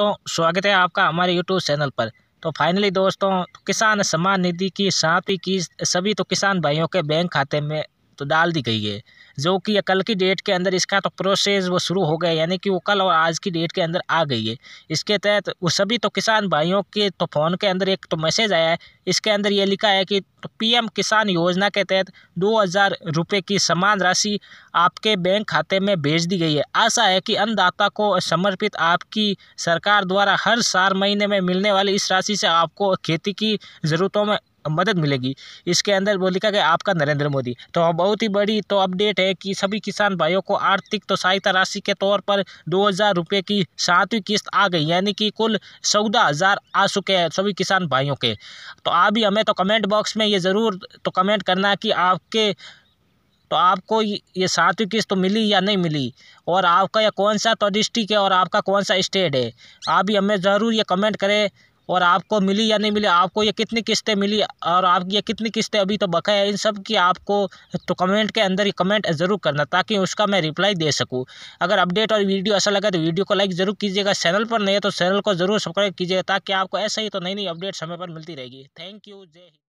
तो स्वागत है आपका हमारे यूट्यूब चैनल पर तो फाइनली दोस्तों किसान सम्मान निधि की सातवीं किस्त सभी तो किसान भाइयों के बैंक खाते में तो डाल दी गई है जो कि कल की डेट के अंदर इसका तो प्रोसेस वो शुरू हो गया यानी कि वो कल और आज की डेट के अंदर आ गई है इसके तहत वो सभी तो किसान भाइयों के तो फ़ोन के अंदर एक तो मैसेज आया है इसके अंदर ये लिखा है कि तो पीएम किसान योजना के तहत दो हज़ार रुपये की समान राशि आपके बैंक खाते में भेज दी गई है आशा है कि अन्नदाता को समर्पित आपकी सरकार द्वारा हर चार महीने में मिलने वाली इस राशि से आपको खेती की ज़रूरतों में मदद मिलेगी इसके अंदर वो लिखा गया आपका नरेंद्र मोदी तो बहुत ही बड़ी तो अपडेट है कि सभी किसान भाइयों को आर्थिक तो सहायता राशि के तौर पर दो हज़ार रुपये की सातवीं किस्त आ गई यानी कि कुल चौदह हज़ार आ चुके हैं सभी किसान भाइयों के तो आप भी हमें तो कमेंट बॉक्स में ये ज़रूर तो कमेंट करना कि आपके तो आपको ये सातवीं किस्त तो मिली या नहीं मिली और आपका यह कौन सा तो डिस्ट्रिक्ट है और आपका कौन सा स्टेट है आप भी हमें ज़रूर ये कमेंट करें और आपको मिली या नहीं मिली आपको ये कितनी किस्तें मिली और आपकी ये कितनी किस्तें अभी तो बकाया इन सब की आपको तो कमेंट के अंदर ही कमेंट ज़रूर करना ताकि उसका मैं रिप्लाई दे सकूँ अगर अपडेट और वीडियो अच्छा लगा तो वीडियो को लाइक ज़रूर कीजिएगा चैनल पर नहीं है तो चैनल को ज़रूर सब्सक्राइब कीजिएगा ताकि आपको ऐसा ही तो नई नई अपडेट समय पर मिलती रहेगी थैंक यू जय